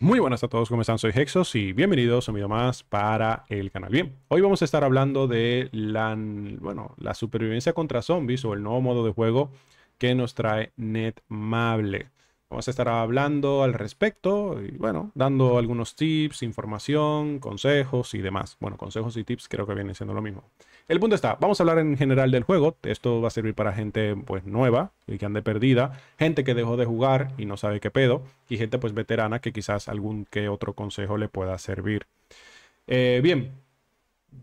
Muy buenas a todos, ¿cómo están? Soy Hexos y bienvenidos a un video más para el canal. Bien, hoy vamos a estar hablando de la, bueno, la supervivencia contra zombies o el nuevo modo de juego que nos trae Netmable. Vamos a estar hablando al respecto y bueno, dando algunos tips, información, consejos y demás. Bueno, consejos y tips creo que vienen siendo lo mismo. El punto está, vamos a hablar en general del juego. Esto va a servir para gente pues nueva y que ande perdida, gente que dejó de jugar y no sabe qué pedo y gente pues veterana que quizás algún que otro consejo le pueda servir. Eh, bien,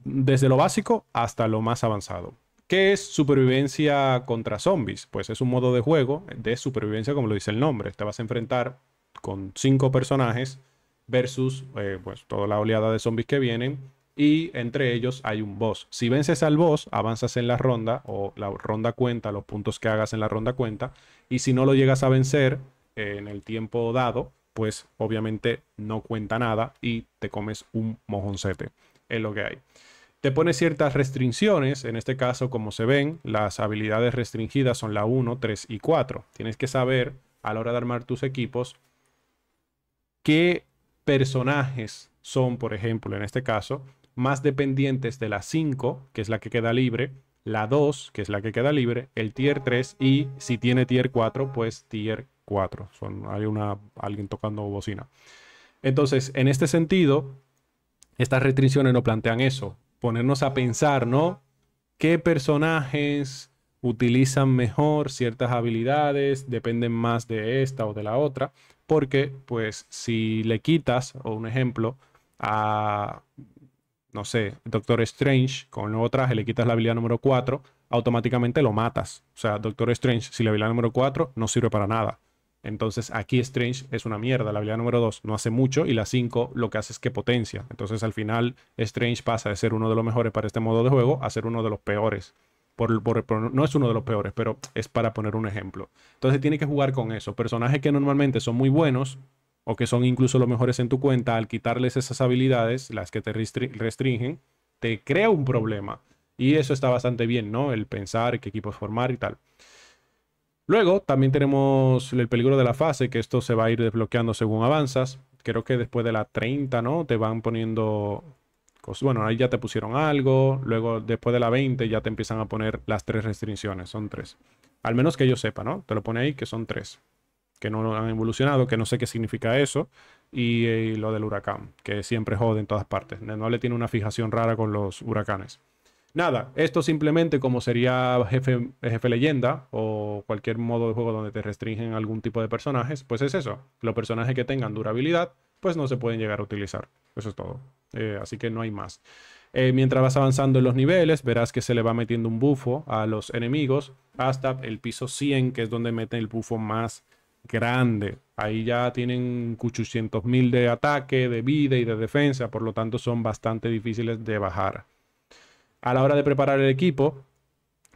desde lo básico hasta lo más avanzado. ¿Qué es supervivencia contra zombies? Pues es un modo de juego de supervivencia, como lo dice el nombre. Te vas a enfrentar con cinco personajes versus eh, pues, toda la oleada de zombies que vienen. Y entre ellos hay un boss. Si vences al boss, avanzas en la ronda o la ronda cuenta, los puntos que hagas en la ronda cuenta. Y si no lo llegas a vencer eh, en el tiempo dado, pues obviamente no cuenta nada y te comes un mojoncete. Es lo que hay te pone ciertas restricciones, en este caso como se ven, las habilidades restringidas son la 1, 3 y 4. Tienes que saber a la hora de armar tus equipos qué personajes son, por ejemplo, en este caso, más dependientes de la 5, que es la que queda libre, la 2, que es la que queda libre, el tier 3 y si tiene tier 4, pues tier 4. Son, hay una, alguien tocando bocina. Entonces, en este sentido, estas restricciones no plantean eso ponernos a pensar, ¿no? ¿Qué personajes utilizan mejor ciertas habilidades, dependen más de esta o de la otra? Porque, pues, si le quitas, o un ejemplo, a, no sé, Doctor Strange, con el nuevo traje le quitas la habilidad número 4, automáticamente lo matas. O sea, Doctor Strange, si la habilidad número 4 no sirve para nada. Entonces aquí Strange es una mierda. La habilidad número 2 no hace mucho y la 5 lo que hace es que potencia. Entonces al final Strange pasa de ser uno de los mejores para este modo de juego a ser uno de los peores. Por, no es uno de los peores, pero es para poner un ejemplo. Entonces tiene que jugar con eso. Personajes que normalmente son muy buenos o que son incluso los mejores en tu cuenta, al quitarles esas habilidades, las que te restringen, te crea un problema. Y eso está bastante bien, ¿no? El pensar qué equipos formar y tal. Luego también tenemos el peligro de la fase, que esto se va a ir desbloqueando según avanzas. Creo que después de la 30, ¿no? Te van poniendo... Bueno, ahí ya te pusieron algo. Luego, después de la 20, ya te empiezan a poner las tres restricciones. Son tres. Al menos que yo sepa, ¿no? Te lo pone ahí que son tres. Que no han evolucionado, que no sé qué significa eso. Y, eh, lo del huracán, que siempre jode en todas partes. No le tiene una fijación rara con los huracanes. Nada, esto simplemente como sería jefe, jefe leyenda o cualquier modo de juego donde te restringen algún tipo de personajes, pues es eso. Los personajes que tengan durabilidad, pues no se pueden llegar a utilizar. Eso es todo. Eh, así que no hay más. Eh, mientras vas avanzando en los niveles, verás que se le va metiendo un bufo a los enemigos hasta el piso 100, que es donde meten el bufo más grande. Ahí ya tienen 800.000 de ataque, de vida y de defensa, por lo tanto son bastante difíciles de bajar a la hora de preparar el equipo,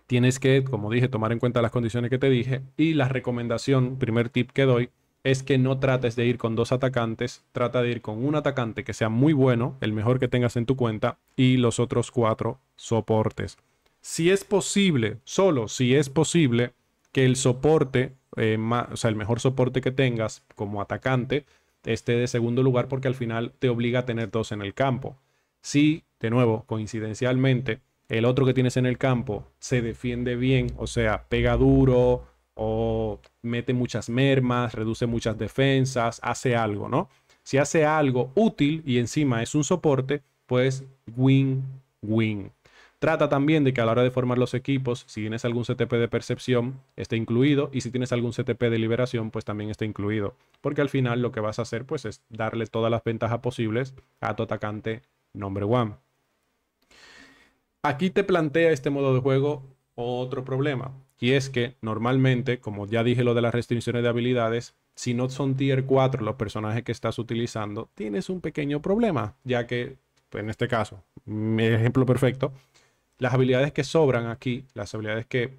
tienes que, como dije, tomar en cuenta las condiciones que te dije. Y la recomendación, primer tip que doy, es que no trates de ir con dos atacantes, trata de ir con un atacante que sea muy bueno, el mejor que tengas en tu cuenta, y los otros cuatro soportes. Si es posible, solo si es posible, que el soporte, eh, o sea, el mejor soporte que tengas como atacante, esté de segundo lugar porque al final te obliga a tener dos en el campo. Si, de nuevo, coincidencialmente, el otro que tienes en el campo se defiende bien, o sea, pega duro o mete muchas mermas, reduce muchas defensas, hace algo, ¿no? Si hace algo útil y encima es un soporte, pues win-win. Trata también de que a la hora de formar los equipos, si tienes algún CTP de percepción, esté incluido y si tienes algún CTP de liberación, pues también esté incluido. Porque al final lo que vas a hacer pues es darle todas las ventajas posibles a tu atacante nombre one. Aquí te plantea este modo de juego otro problema. Y es que normalmente, como ya dije lo de las restricciones de habilidades, si no son tier 4 los personajes que estás utilizando, tienes un pequeño problema, ya que en este caso, mi ejemplo perfecto, las habilidades que sobran aquí, las habilidades que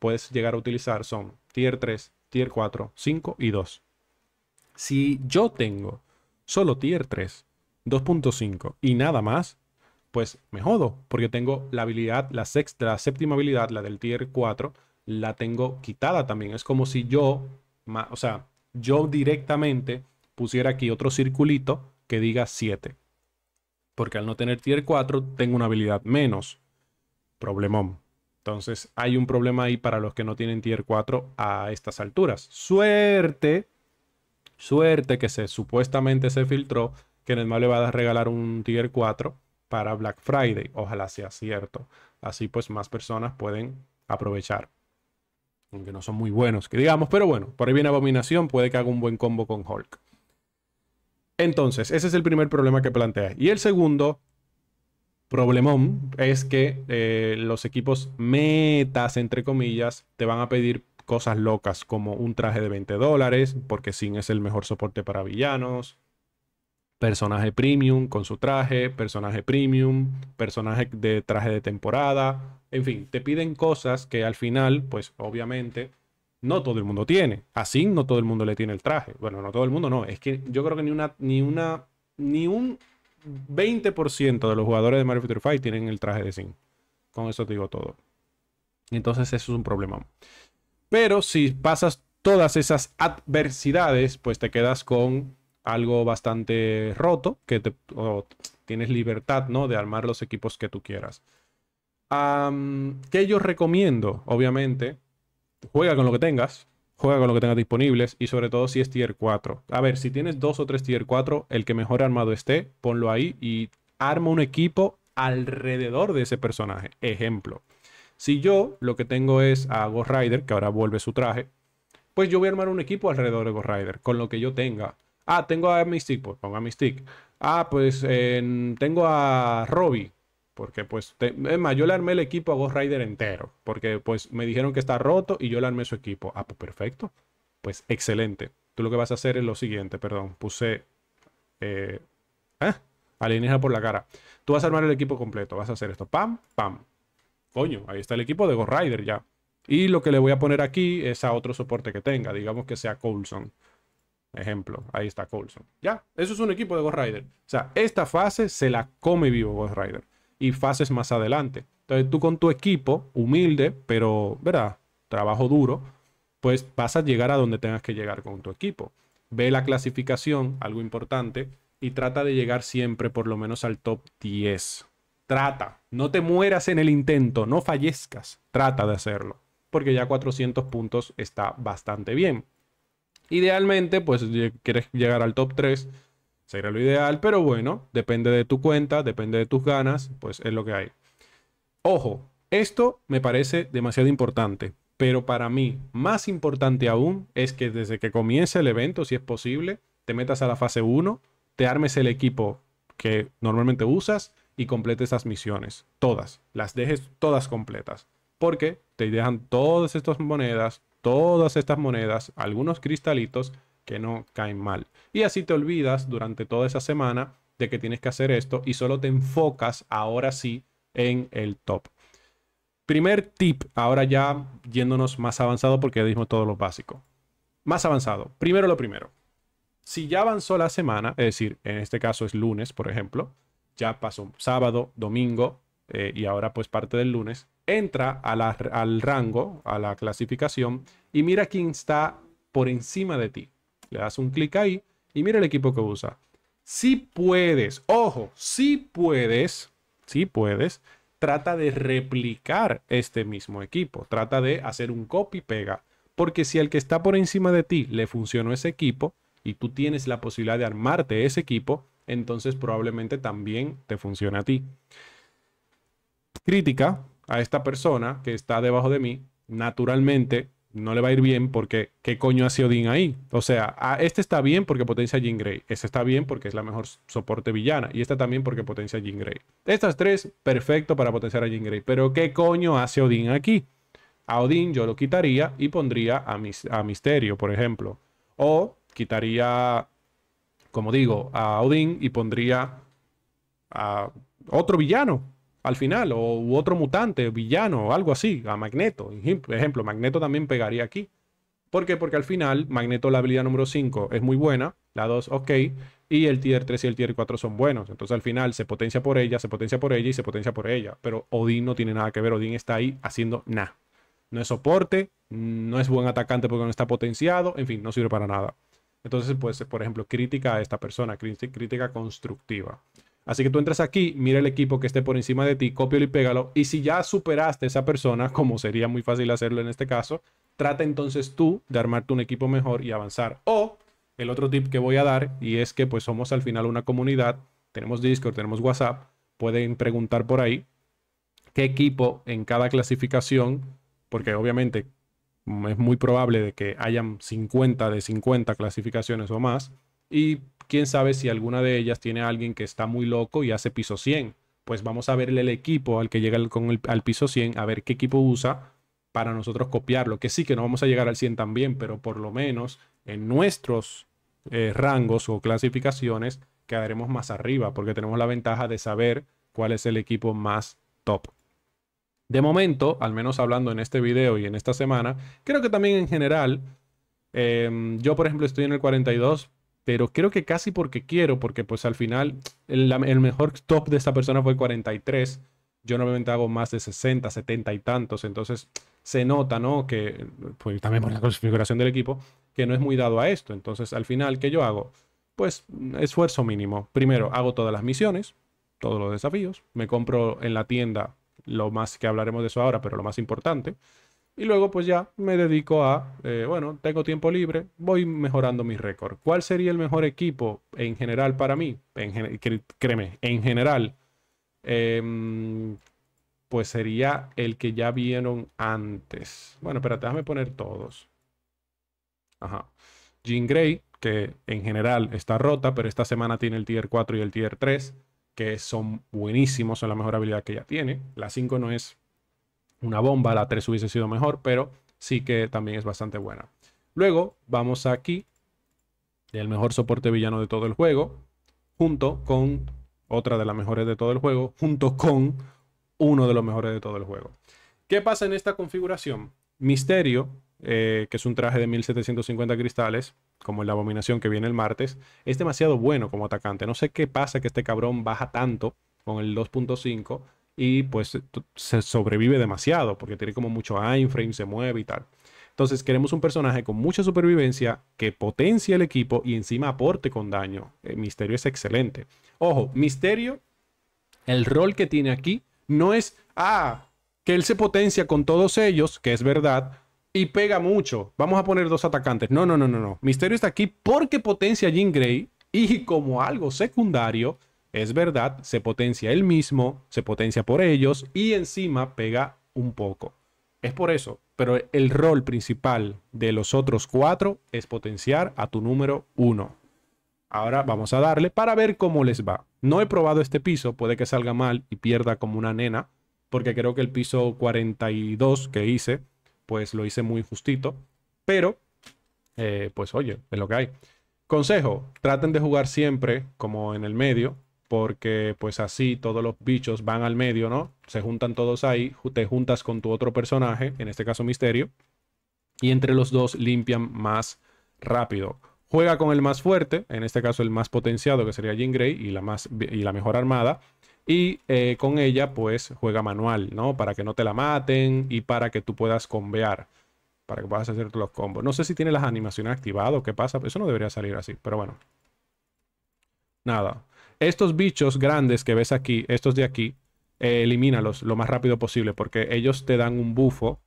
puedes llegar a utilizar son tier 3, tier 4, 5 y 2. Si yo tengo solo tier 3, 2.5 y nada más, pues me jodo, porque tengo la habilidad, la sexta, séptima habilidad, la del tier 4, la tengo quitada también. Es como si yo, o sea, yo directamente pusiera aquí otro circulito que diga 7. Porque al no tener tier 4, tengo una habilidad menos. Problemón. Entonces hay un problema ahí para los que no tienen tier 4 a estas alturas. Suerte, suerte que se supuestamente se filtró que mal le va a regalar un tier 4 para Black Friday. Ojalá sea cierto. Así pues más personas pueden aprovechar. Aunque no son muy buenos, que digamos, pero bueno, por ahí viene Abominación, puede que haga un buen combo con Hulk. Entonces, ese es el primer problema que plantea. Y el segundo problemón es que eh, los equipos metas, entre comillas, te van a pedir cosas locas como un traje de 20 dólares, porque Sin es el mejor soporte para villanos, personaje premium con su traje, personaje premium, personaje de traje de temporada, en fin, te piden cosas que al final, pues obviamente, no todo el mundo tiene. Así no todo el mundo le tiene el traje. Bueno, no todo el mundo no, es que yo creo que ni una, ni una, ni un 20% de los jugadores de Mario Future Fight tienen el traje de Sin. Con eso te digo todo. Entonces eso es un problema. Pero si pasas todas esas adversidades, pues te quedas con algo bastante roto, que tienes libertad ¿no? de armar los equipos que tú quieras. que yo recomiendo? Obviamente, juega con lo que tengas, Juega con lo que tengas disponibles y sobre todo si es tier 4. A ver, si tienes dos o tres tier 4, el que mejor armado esté, ponlo ahí y arma un equipo alrededor de ese personaje. Ejemplo, si yo lo que tengo es a Ghost Rider, que ahora vuelve su traje, pues yo voy a armar un equipo alrededor de Ghost Rider, con lo que yo tenga. Ah, tengo a Mystic, pues pongo a Mystic. Ah, pues eh, tengo a Robbie, porque pues, es más, yo le armé el equipo a Ghost Rider entero. Porque pues me dijeron que está roto y yo le armé su equipo. Ah, pues perfecto. Pues excelente. Tú lo que vas a hacer es lo siguiente, perdón. Puse... Eh, ¿eh? por la cara. Tú vas a armar el equipo completo. Vas a hacer esto. Pam, pam. Coño, ahí está el equipo de Ghost Rider ya. Y lo que le voy a poner aquí es a otro soporte que tenga. Digamos que sea Coulson. Ejemplo, ahí está Coulson. Ya, eso es un equipo de Ghost Rider. O sea, esta fase se la come vivo Ghost Rider y fases más adelante. Entonces tú con tu equipo, humilde, pero, ¿verdad? Trabajo duro, pues vas a llegar a donde tengas que llegar con tu equipo. Ve la clasificación, algo importante, y trata de llegar siempre por lo menos al top 10. Trata, no te mueras en el intento, no fallezcas, trata de hacerlo, porque ya 400 puntos está bastante bien. Idealmente, pues quieres llegar al top 3, Sería lo ideal, pero bueno, depende de tu cuenta, depende de tus ganas, pues es lo que hay. Ojo, esto me parece demasiado importante, pero para mí más importante aún es que desde que comience el evento, si es posible, te metas a la fase 1, te armes el equipo que normalmente usas y completes esas misiones, todas, las dejes todas completas, porque te dejan todas estas monedas, todas estas monedas, algunos cristalitos que no caen mal. Y así te olvidas durante toda esa semana de que tienes que hacer esto y solo te enfocas ahora sí en el top. Primer tip, ahora ya yéndonos más avanzado porque ya dijimos todo lo básico. Más avanzado, primero lo primero. Si ya avanzó la semana, es decir, en este caso es lunes, por ejemplo, ya pasó sábado, domingo eh, y ahora pues parte del lunes, entra al rango, a la clasificación y mira quién está por encima de ti. Le das un clic ahí y mira el equipo que usa. Si puedes, ojo, si puedes, si puedes, trata de replicar este mismo equipo. Trata de hacer un copy-pega. Porque si al que está por encima de ti le funcionó ese equipo y tú tienes la posibilidad de armarte ese equipo, entonces probablemente también te funciona a ti. Crítica a esta persona que está debajo de mí, naturalmente no le va a ir bien porque ¿qué coño hace Odín ahí? O sea, ah, este está bien porque potencia a Jean Grey. Este está bien porque es la mejor soporte villana. Y este también porque potencia a Jean Grey. Estas tres, perfecto para potenciar a Jean Grey. Pero ¿qué coño hace Odín aquí? A Odín yo lo quitaría y pondría a, mis, a Misterio, por ejemplo. O quitaría, como digo, a Odín y pondría a otro villano al final, o otro mutante, villano, o algo así, a Magneto. Por ejemplo, Magneto también pegaría aquí. ¿Por qué? Porque al final, Magneto, la habilidad número 5 es muy buena, la 2, ok, y el tier 3 y el tier 4 son buenos. Entonces al final se potencia por ella, se potencia por ella y se potencia por ella. Pero Odín no tiene nada que ver, Odin está ahí haciendo nada. No es soporte, no es buen atacante porque no está potenciado, en fin, no sirve para nada. Entonces, pues, por ejemplo, crítica a esta persona, crítica constructiva. Así que tú entras aquí, mira el equipo que esté por encima de ti, cópialo y pégalo. Y si ya superaste a esa persona, como sería muy fácil hacerlo en este caso, trata entonces tú de armarte un equipo mejor y avanzar. O el otro tip que voy a dar, y es que pues somos al final una comunidad, tenemos Discord, tenemos WhatsApp, pueden preguntar por ahí qué equipo en cada clasificación, porque obviamente es muy probable de que hayan 50 de 50 clasificaciones o más, y quién sabe si alguna de ellas tiene a alguien que está muy loco y hace piso 100. Pues vamos a verle el equipo al que llega con el, al piso 100, a ver qué equipo usa para nosotros copiarlo. Que sí, que no vamos a llegar al 100 también, pero por lo menos en nuestros eh, rangos o clasificaciones quedaremos más arriba, porque tenemos la ventaja de saber cuál es el equipo más top. De momento, al menos hablando en este video y en esta semana, creo que también en general, em, yo por ejemplo estoy en el 42, pero creo que casi porque quiero, porque pues al final el, mejor top de esta persona fue 43. Yo normalmente hago más de 60, 70 y tantos, entonces se nota, ¿no? Que pues también por la configuración del equipo, que no es muy dado a esto. Entonces al final, ¿qué yo hago? Pues esfuerzo mínimo. Primero, hago todas las misiones, todos los desafíos, me compro en la tienda lo más que hablaremos de eso ahora, pero lo más importante, y luego pues ya me dedico a, eh, bueno, tengo tiempo libre, voy mejorando mi récord. ¿Cuál sería el mejor equipo en general para mí? En, créeme, en general, em, pues sería el que ya vieron antes. Bueno, espérate, déjame poner todos. Ajá. Jean Grey, que en general está rota, pero esta semana tiene el tier 4 y el tier 3, que son buenísimos, son la mejor habilidad que ya tiene. La 5 no es una bomba, la 3 hubiese sido mejor, pero sí que también es bastante buena. Luego vamos aquí, el mejor soporte villano de todo el juego, junto con otra de las mejores de todo el juego, junto con uno de los mejores de todo el juego. ¿Qué pasa en esta configuración? Misterio, eh, que es un traje de 1750 cristales, como en la abominación que viene el martes, es demasiado bueno como atacante. No sé qué pasa que este cabrón baja tanto con el 2.5 y pues se sobrevive demasiado porque tiene como mucho frame, se mueve y tal. Entonces queremos un personaje con mucha supervivencia que potencie el equipo y encima aporte con daño. El eh, Misterio es excelente. Ojo, Misterio, el rol que tiene aquí no es, ah, que él se potencia con todos ellos, que es verdad, y pega mucho. Vamos a poner dos atacantes. No, no, no, no, no. Misterio está aquí porque potencia a Jean Grey y como algo secundario es verdad, se potencia él mismo, se potencia por ellos y encima pega un poco. Es por eso, pero el rol principal de los otros cuatro es potenciar a tu número uno. Ahora vamos a darle para ver cómo les va. No he probado este piso, puede que salga mal y pierda como una nena, porque creo que el piso 42 que hice, pues lo hice muy justito. Pero, eh, pues oye, es lo que hay. Consejo, traten de jugar siempre como en el medio, porque pues así todos los bichos van al medio, ¿no? Se juntan todos ahí, te juntas con tu otro personaje, en este caso Misterio, y entre los dos limpian más rápido. Juega con el más fuerte, en este caso el más potenciado, que sería Jean Grey, y la, más, y la mejor armada. Y eh, con ella, pues juega manual, ¿no? Para que no te la maten y para que tú puedas combear. Para que puedas hacer los combos. No sé si tiene las animaciones activadas o qué pasa. Eso no debería salir así, pero bueno. Nada. Estos bichos grandes que ves aquí, estos de aquí, eh, elimínalos lo más rápido posible porque ellos te dan un bufo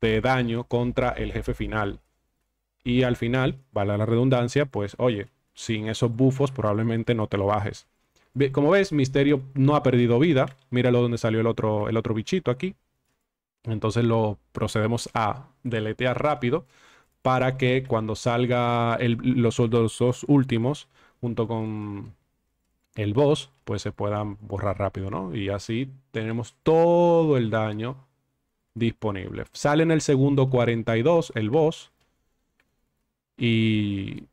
de daño contra el jefe final. Y al final, vale la redundancia, pues oye, sin esos bufos probablemente no te lo bajes. Como ves, Misterio no ha perdido vida. Míralo donde salió el otro, el otro bichito aquí. Entonces lo procedemos a deletear rápido para que cuando salga los, los dos últimos, junto con el boss, pues se puedan borrar rápido, ¿no? Y así tenemos todo el daño disponible. Sale en el segundo 42 el boss. Y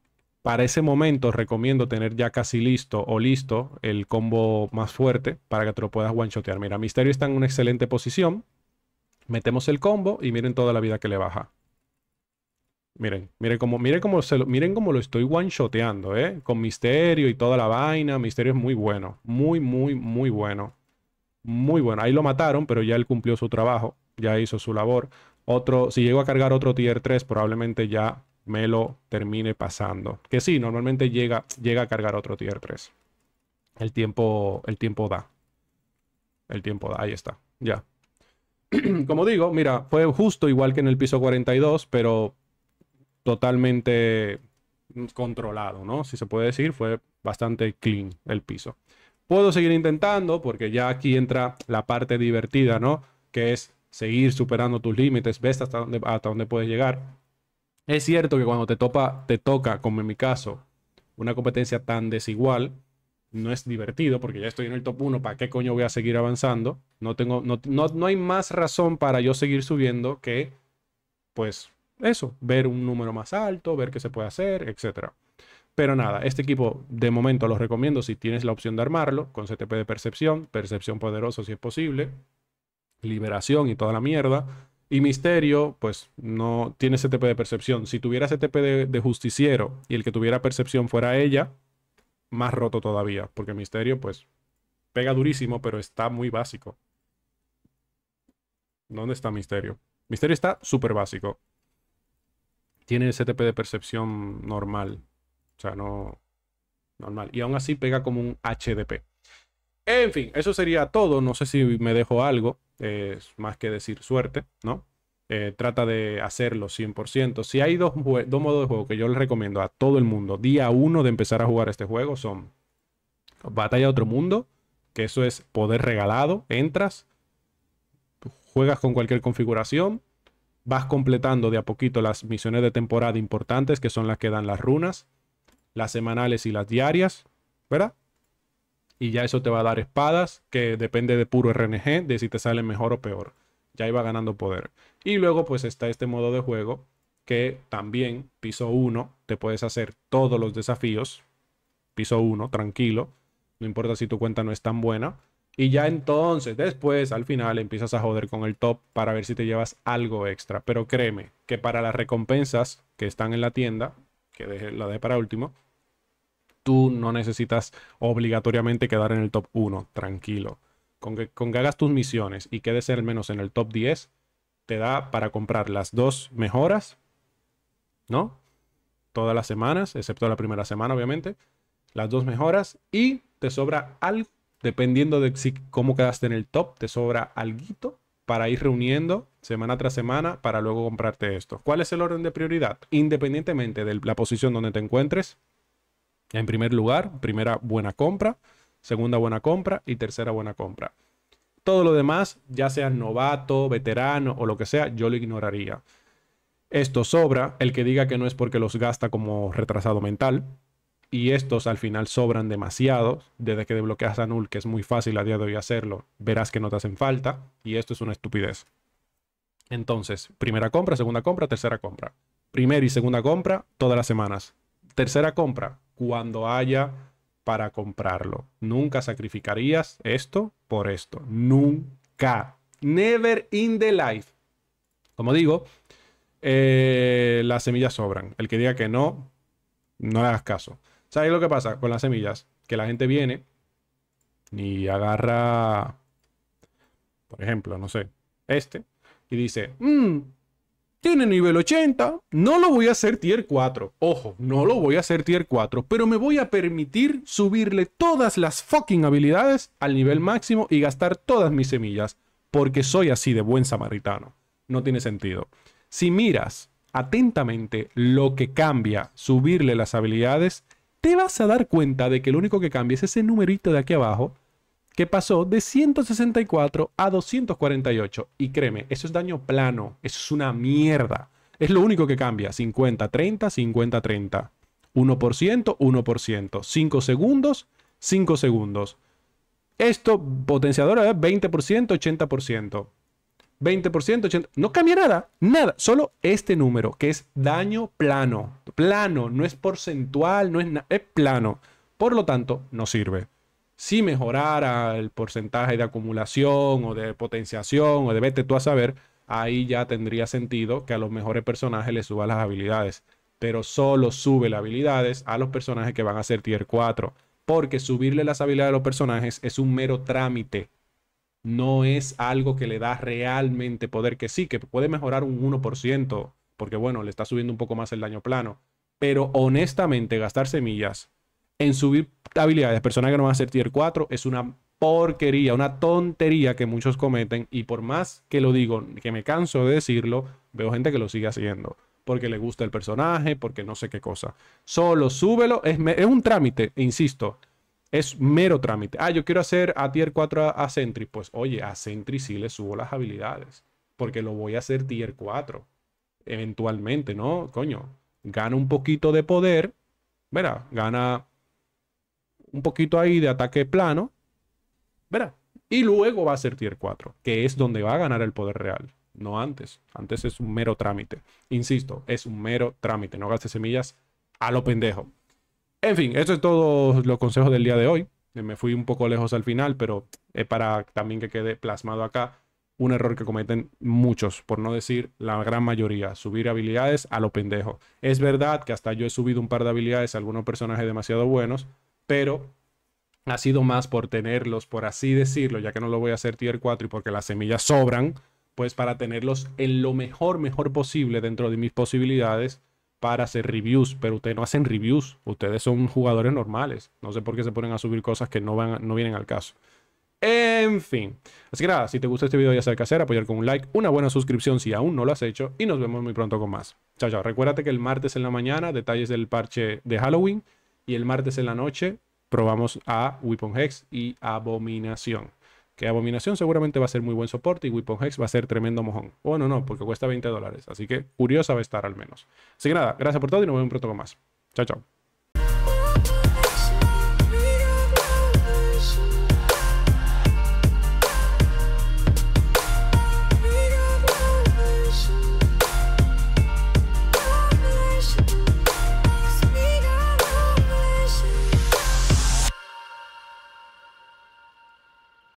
para ese momento recomiendo tener ya casi listo o listo el combo más fuerte para que te lo puedas one-shotear. Mira, Misterio está en una excelente posición. Metemos el combo y miren toda la vida que le baja. Miren, miren cómo, miren cómo se lo, miren cómo lo estoy one-shoteando, ¿eh? Con Misterio y toda la vaina. Misterio es muy bueno. Muy, muy, muy bueno. Muy bueno. Ahí lo mataron, pero ya él cumplió su trabajo. Ya hizo su labor. Otro, si llego a cargar otro tier 3, probablemente ya me lo termine pasando. Que sí, normalmente llega, llega a cargar otro tier 3. El tiempo, el tiempo da. El tiempo da, ahí está. Ya. Como digo, mira, fue justo igual que en el piso 42, pero totalmente controlado, ¿no? Si se puede decir, fue bastante clean el piso. Puedo seguir intentando porque ya aquí entra la parte divertida, ¿no? Que es seguir superando tus límites, ves hasta dónde, puedes llegar. Es cierto que cuando te, topa, te toca, como en mi caso, una competencia tan desigual, no es divertido porque ya estoy en el top 1, ¿para qué coño voy a seguir avanzando? No, tengo, no, no, no hay más razón para yo seguir subiendo que, pues, eso, ver un número más alto, ver qué se puede hacer, etc. Pero nada, este equipo de momento lo recomiendo si tienes la opción de armarlo, con CTP de percepción, percepción poderoso si es posible, liberación y toda la mierda. Y Misterio, pues no tiene CTP de percepción. Si tuviera CTP de, de justiciero y el que tuviera percepción fuera ella, más roto todavía, porque Misterio, pues, pega durísimo, pero está muy básico. ¿Dónde está Misterio? Misterio está súper básico tiene el CTP de percepción normal. O sea, no. Normal. Y aún así pega como un HDP. En fin, eso sería todo. No sé si me dejo algo. Es más que decir suerte, ¿no? Eh, trata de hacerlo 100%. Si hay dos, dos modos de juego que yo les recomiendo a todo el mundo, día uno de empezar a jugar este juego, son Batalla de Otro Mundo, que eso es poder regalado, entras, juegas con cualquier configuración, vas completando de a poquito las misiones de temporada importantes, que son las que dan las runas, las semanales y las diarias, ¿verdad? Y ya eso te va a dar espadas, que depende de puro RNG, de si te sale mejor o peor. Ya iba ganando poder. Y luego pues está este modo de juego, que también, piso 1, te puedes hacer todos los desafíos. Piso 1, tranquilo. No importa si tu cuenta no es tan buena y ya entonces, después, al final, empiezas a joder con el top para ver si te llevas algo extra. Pero créeme que para las recompensas que están en la tienda, que deje, la de para último, tú no necesitas obligatoriamente quedar en el top 1, tranquilo. Con que, con que hagas tus misiones y quedes al menos en el top 10, te da para comprar las dos mejoras, ¿no? Todas las semanas, excepto la primera semana, obviamente. Las dos mejoras y te sobra algo dependiendo de cómo quedaste en el top, te sobra algo para ir reuniendo semana tras semana para luego comprarte esto. ¿Cuál es el orden de prioridad? Independientemente de la posición donde te encuentres, en primer lugar, primera buena compra, segunda buena compra y tercera buena compra. Todo lo demás, ya sea novato, veterano o lo que sea, yo lo ignoraría. Esto sobra, el que diga que no es porque los gasta como retrasado mental, y estos al final sobran demasiado. Desde que desbloqueas a Null, que es muy fácil a día de hoy hacerlo, verás que no te hacen falta y esto es una estupidez. Entonces, primera compra, segunda compra, tercera compra. Primera y segunda compra todas las semanas. Tercera compra cuando haya para comprarlo. Nunca sacrificarías esto por esto. Nunca. Never in the life. Como digo, eh, las semillas sobran. El que diga que no, no le hagas caso. ¿Sabes lo que pasa con las semillas? Que la gente viene y agarra, por ejemplo, no sé, este, y dice, mm, tiene nivel 80, no lo voy a hacer tier 4. Ojo, no lo voy a hacer tier 4, pero me voy a permitir subirle todas las fucking habilidades al nivel máximo y gastar todas mis semillas, porque soy así de buen samaritano. No tiene sentido. Si miras atentamente lo que cambia subirle las habilidades, te vas a dar cuenta de que lo único que cambia es ese numerito de aquí abajo que pasó de 164 a 248. Y créeme, eso es daño plano, eso es una mierda. Es lo único que cambia, 50, 30, 50, 30. 1%, 1%. 5 segundos, 5 segundos. Esto, potenciador, 20%, ¿eh? 80%. 20%, 80%. No cambia nada, nada. Solo este número, que es daño plano. Plano, no es porcentual, no es, es plano. Por lo tanto, no sirve. Si mejorara el porcentaje de acumulación o de potenciación o de vete tú a saber, ahí ya tendría sentido que a los mejores personajes les suba las habilidades. Pero solo sube las habilidades a los personajes que van a ser tier 4. Porque subirle las habilidades a los personajes es un mero trámite no es algo que le da realmente poder, que sí, que puede mejorar un 1%, porque bueno, le está subiendo un poco más el daño plano. Pero honestamente, gastar semillas en subir habilidades, personas que no van a ser tier 4, es una porquería, una tontería que muchos cometen. Y por más que lo digo, que me canso de decirlo, veo gente que lo sigue haciendo. Porque le gusta el personaje, porque no sé qué cosa. Solo súbelo, es un trámite, insisto. Es mero trámite. Ah, yo quiero hacer a tier 4 a, Sentry. Pues oye, a Sentry sí le subo las habilidades. Porque lo voy a hacer tier 4. Eventualmente, ¿no? Coño. Gana un poquito de poder. Verá, gana un poquito ahí de ataque plano. Verá. Y luego va a ser tier 4. Que es donde va a ganar el poder real. No antes. Antes es un mero trámite. Insisto, es un mero trámite. No gaste semillas a lo pendejo. En fin, eso es todo los consejos del día de hoy. Eh, me fui un poco lejos al final, pero es para también que quede plasmado acá un error que cometen muchos, por no decir la gran mayoría, subir habilidades a lo pendejo. Es verdad que hasta yo he subido un par de habilidades a algunos personajes demasiado buenos, pero ha sido más por tenerlos, por así decirlo, ya que no lo voy a hacer tier 4 y porque las semillas sobran, pues para tenerlos en lo mejor, mejor posible dentro de mis posibilidades para hacer reviews, pero ustedes no hacen reviews, ustedes son jugadores normales. No sé por qué se ponen a subir cosas que no, van, no vienen al caso. En fin. Así que nada, si te gusta este video ya sabes qué hacer, apoyar con un like, una buena suscripción si aún no lo has hecho y nos vemos muy pronto con más. Chao, chao. Recuérdate que el martes en la mañana detalles del parche de Halloween y el martes en la noche probamos a Weapon Hex y Abominación que Abominación seguramente va a ser muy buen soporte y Weapon Hex va a ser tremendo mojón. Bueno, no, porque cuesta 20 dólares, así que curiosa va a estar al menos. Así que nada, gracias por todo y nos vemos pronto con más. Chao, chao.